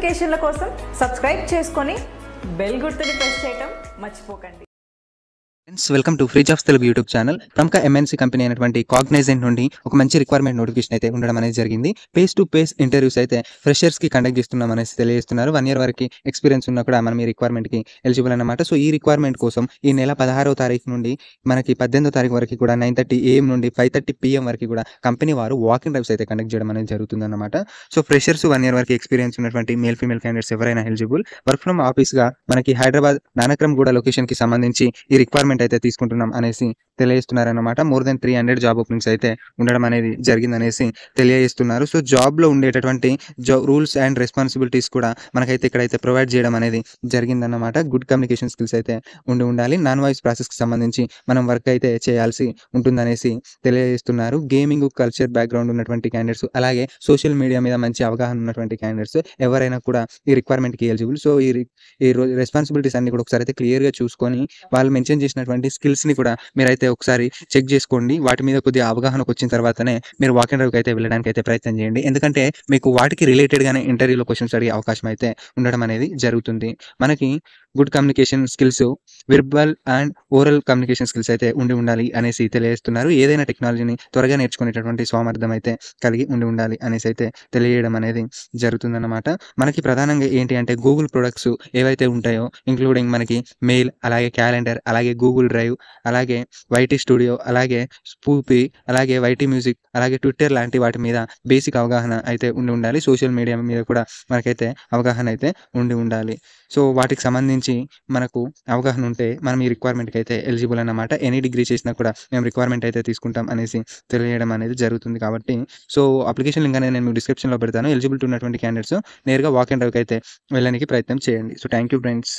నోటిఫికేషన్ల కోసం సబ్స్క్రైబ్ చేసుకొని బెల్ గుర్తుని ప్రెస్ చేయటం మర్చిపోకండి friends welcome to free jobs Telugu YouTube channel ప్రముఖ ఎంఎన్సీ కంపెనీ అయినటువంటి కాగ్నైజెంట్ నుండి ఒక మంచి రిక్వైర్మెంట్ నోటిఫికేషన్ అయితే ఉండడం అనేది జరిగింది పేస్ టు పేస్ ఇంటర్వ్యూస్ అయితే ఫ్రెషర్స్ కి కండక్ట్ చేస్తున్నాం అనేసి తెలియజేస్తున్నారు వన్ ఇయర్ వరకు ఎక్స్పీరియన్స్ ఉన్న కూడా మనం ఈ రిక్వైర్మెంట్కి ఎలిజిబుల్ అనమాట సో ఈ రిక్వైర్మెంట్ కోసం ఈ నెల పదహారో తారీఖు నుండి మనకి పద్దెనిమిదో తారీఖు వరకు కూడా నైన్ థర్టీ ఏఎం నుండి ఫైవ్ థర్టీ పిఎం వరకు కూడా కంపెనీ వారు వాకింగ్ డ్రైవ్స్ అయితే కండక్ట్ చేయడం అనేది జరుగుతుందన్నమాట సో ఫ్రెషర్స్ వన్ ఇయర్ వరకు ఎక్స్పీరియన్స్ ఉన్నటువంటి మేల్ ఫీమేల్ క్యాండిడేట్స్ ఎవరైనా ఎలిజిబుల్ వర్క్ ఫ్రమ్ ఆఫీస్గా మనకి హైదరాబాద్ నానక్రమ్ గూడ లొకేషన్కి సంబంధించి ఈ రిక్వైర్మెంట్ ట్రీట్మెంట్ అయితే తీసుకుంటున్నాం అనేసి తెలియజేస్తున్నారనమాట more than three hundred job openings అయితే ఉండడం అనేది జరిగిందనేసి తెలియజేస్తున్నారు సో జాబ్లో ఉండేటటువంటి రూల్స్ అండ్ రెస్పాన్సిబిలిటీస్ కూడా మనకైతే ఇక్కడైతే ప్రొవైడ్ చేయడం అనేది జరిగిందన్నమాట గుడ్ కమ్యూనికేషన్ స్కిల్స్ అయితే ఉండి ఉండాలి నాన్ వాయిస్ ప్రాసెస్కి సంబంధించి మనం వర్క్ అయితే చేయాల్సి ఉంటుందనేసి తెలియజేస్తున్నారు గేమింగ్ కల్చర్ బ్యాక్గ్రౌండ్ ఉన్నటువంటి క్యాండిడేట్స్ అలాగే సోషల్ మీడియా మీద మంచి అవగాహన ఉన్నటువంటి క్యాండిడేట్స్ ఎవరైనా కూడా ఈ రిక్వైర్మెంట్కి ఎలిజిబుల్ సో ఈ ఈ రెస్పాన్సిబిలిటీస్ అన్ని కూడా ఒకసారి అయితే క్లియర్గా చూసుకొని వాళ్ళు మెన్షన్ చేసినటువంటి స్కిల్స్ స్కిల్స్ని కూడా మీరైతే ఒకసారి చెక్ చేసుకోండి వాటి మీద కొద్దిగా అవగాహనకు వచ్చిన తర్వాతనే మీరు వాకింగ్ ఇంటర్వ్యూకి అయితే వెళ్ళడానికి అయితే ప్రయత్నం చేయండి ఎందుకంటే మీకు వాటికి రిలేటెడ్గానే ఇంటర్వ్యూలో క్వశ్చన్స్ అడిగే అవకాశం అయితే ఉండడం అనేది జరుగుతుంది మనకి good communication skills verbal and oral communication skills అయితే ఉండి ఉండాలి అనేసి తెలియజేస్తున్నారు ఏదైనా టెక్నాలజీని త్వరగా నేర్చుకునేటటువంటి స్వామర్థం అయితే కలిగి ఉండి ఉండాలి అనేసి అయితే తెలియజేయడం అనేది జరుగుతుందన్నమాట మనకి ప్రధానంగా ఏంటి అంటే గూగుల్ ప్రొడక్ట్స్ ఏవైతే ఉంటాయో ఇంక్లూడింగ్ మనకి మెయిల్ అలాగే క్యాలెండర్ అలాగే గూగుల్ డ్రైవ్ అలాగే వైటీ స్టూడియో అలాగే స్పూపి అలాగే వైటీ మ్యూజిక్ అలాగే ట్విట్టర్ లాంటి వాటి మీద బేసిక్ అవగాహన అయితే ఉండి ఉండాలి సోషల్ మీడియా మీద కూడా మనకైతే అవగాహన అయితే ఉండి ఉండాలి సో వాటికి సంబంధించి గురించి మనకు అవగాహన ఉంటే మనం ఈ రిక్వైర్మెంట్కి అయితే ఎలిజిబుల్ అన్నమాట ఎనీ డిగ్రీ చేసినా కూడా మేము రిక్వైర్మెంట్ అయితే తీసుకుంటాం అనేసి తెలియడం అనేది జరుగుతుంది కాబట్టి సో అప్లికేషన్ లింక్ అనేది నేను మీకు డిస్క్రిప్షన్లో పెడతాను ఎలిజిబిలిటీ ఉన్నటువంటి క్యాండిడేట్స్ నేరుగా వాక్ అండ్ అవుట్ అయితే వెళ్ళడానికి ప్రయత్నం చేయండి సో థ్యాంక్ యూ ఫ్రెండ్స్